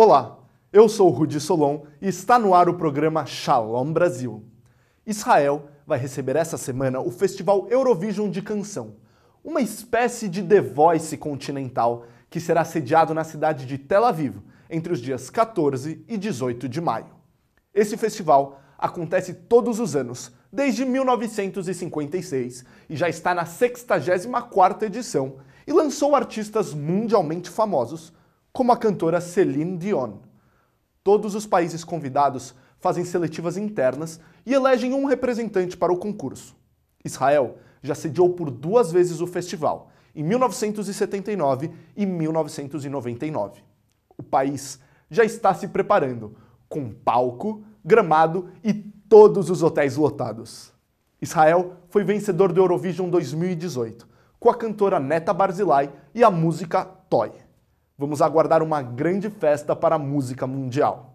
Olá, eu sou Rudi Solon e está no ar o programa Shalom Brasil. Israel vai receber essa semana o Festival Eurovision de Canção, uma espécie de The Voice continental que será sediado na cidade de Tel Aviv entre os dias 14 e 18 de maio. Esse festival acontece todos os anos, desde 1956, e já está na 64ª edição, e lançou artistas mundialmente famosos como a cantora Celine Dion. Todos os países convidados fazem seletivas internas e elegem um representante para o concurso. Israel já sediou por duas vezes o festival, em 1979 e 1999. O país já está se preparando, com palco, gramado e todos os hotéis lotados. Israel foi vencedor do Eurovision 2018, com a cantora Neta Barzilai e a música Toy vamos aguardar uma grande festa para a música mundial.